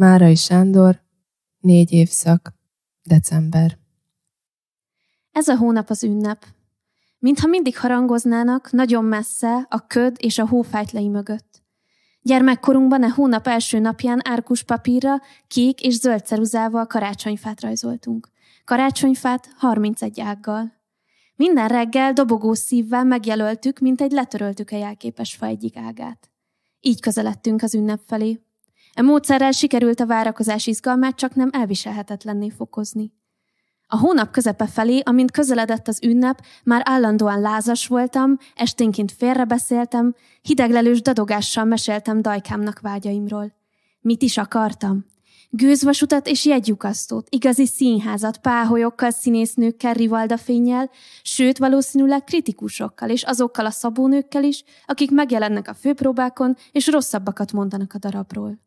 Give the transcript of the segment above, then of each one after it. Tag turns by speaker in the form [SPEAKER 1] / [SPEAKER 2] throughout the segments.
[SPEAKER 1] Márai Sándor, négy évszak, december. Ez a hónap az ünnep. Mintha mindig harangoznának, nagyon messze, a köd és a hófájtlei mögött. Gyermekkorunkban a e hónap első napján árkus papírra, kék és zöld ceruzával karácsonyfát rajzoltunk. Karácsonyfát 31 ággal. Minden reggel dobogó szívvel megjelöltük, mint egy letöröltük a jelképes fa egyik ágát. Így közeledtünk az ünnep felé, E módszerrel sikerült a várakozás izgalmát csak nem elviselhetetlenné fokozni. A hónap közepe felé, amint közeledett az ünnep, már állandóan lázas voltam, esténként félrebeszéltem, hideglelős dadogással meséltem dajkámnak vágyaimról. Mit is akartam? Gőzvasutat és jegyukasztót, igazi színházat, páholyokkal, színésznőkkel, rivalda fényjel, sőt valószínűleg kritikusokkal és azokkal a szabónőkkel is, akik megjelennek a főpróbákon és rosszabbakat mondanak a darabról.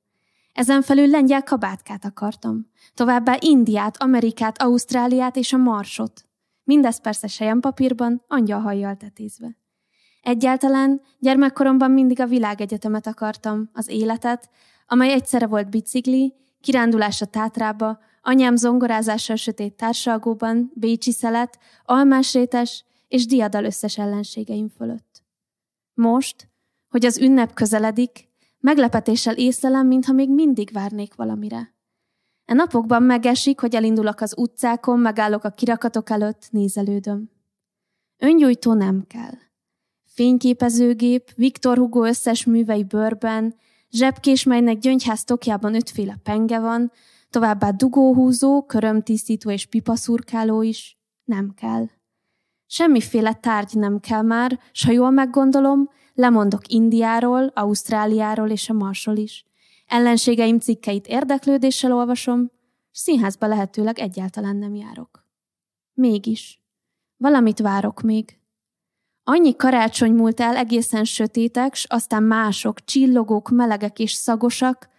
[SPEAKER 1] Ezen felül lengyel kabátkát akartam. Továbbá Indiát, Amerikát, Ausztráliát és a Marsot. Mindez persze sejem papírban, angyalhajjal tetézve. Egyáltalán gyermekkoromban mindig a világegyetemet akartam, az életet, amely egyszerre volt bicikli, kirándulás a tátrába, anyám zongorázása a sötét társalgóban, bécsi szelet, almásrétes és diadal összes ellenségeim fölött. Most, hogy az ünnep közeledik, Meglepetéssel észlelem, mintha még mindig várnék valamire. E napokban megesik, hogy elindulok az utcákon, megállok a kirakatok előtt, nézelődöm. Öngyújtó nem kell. Fényképezőgép, Viktor Hugo összes művei bőrben, zsebkés, melynek gyöngyház tokjában ötféle penge van, továbbá dugóhúzó, körömtisztító és pipaszurkáló is nem kell. Semmiféle tárgy nem kell már, s ha jól meggondolom, lemondok Indiáról, Ausztráliáról és a Marsról is. Ellenségeim cikkeit érdeklődéssel olvasom, és színházba lehetőleg egyáltalán nem járok. Mégis. Valamit várok még. Annyi karácsony múlt el egészen sötétek, s aztán mások, csillogók, melegek és szagosak,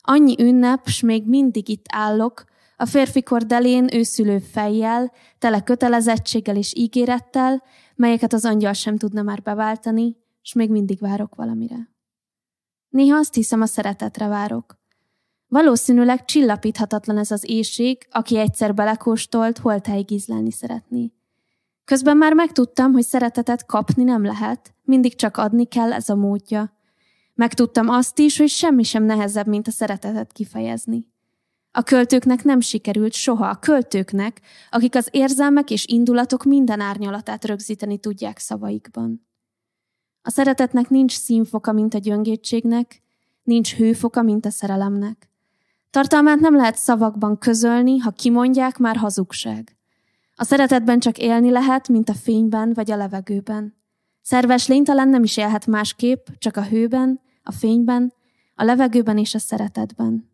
[SPEAKER 1] annyi ünnep, s még mindig itt állok, a férfi kordelén őszülő fejjel, tele kötelezettséggel és ígérettel, melyeket az angyal sem tudna már beváltani, és még mindig várok valamire. Néha azt hiszem, a szeretetre várok. Valószínűleg csillapíthatatlan ez az éjség, aki egyszer belekóstolt, hol tejgizlelni szeretné. Közben már megtudtam, hogy szeretetet kapni nem lehet, mindig csak adni kell ez a módja. Megtudtam azt is, hogy semmi sem nehezebb, mint a szeretetet kifejezni. A költőknek nem sikerült soha, a költőknek, akik az érzelmek és indulatok minden árnyalatát rögzíteni tudják szavaikban. A szeretetnek nincs színfoka, mint a gyöngétségnek, nincs hőfoka, mint a szerelemnek. Tartalmát nem lehet szavakban közölni, ha kimondják, már hazugság. A szeretetben csak élni lehet, mint a fényben vagy a levegőben. Szerves lénytelen nem is élhet másképp, csak a hőben, a fényben, a levegőben és a szeretetben.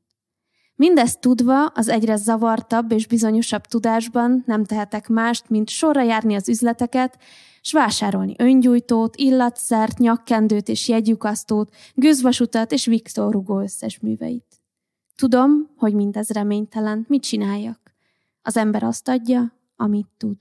[SPEAKER 1] Mindezt tudva, az egyre zavartabb és bizonyosabb tudásban nem tehetek mást, mint sorra járni az üzleteket, s vásárolni öngyújtót, illatszert, nyakkendőt és jegylyukasztót, gőzvasutat és Viktor Hugo összes műveit. Tudom, hogy mindez reménytelen, mit csináljak. Az ember azt adja, amit tud.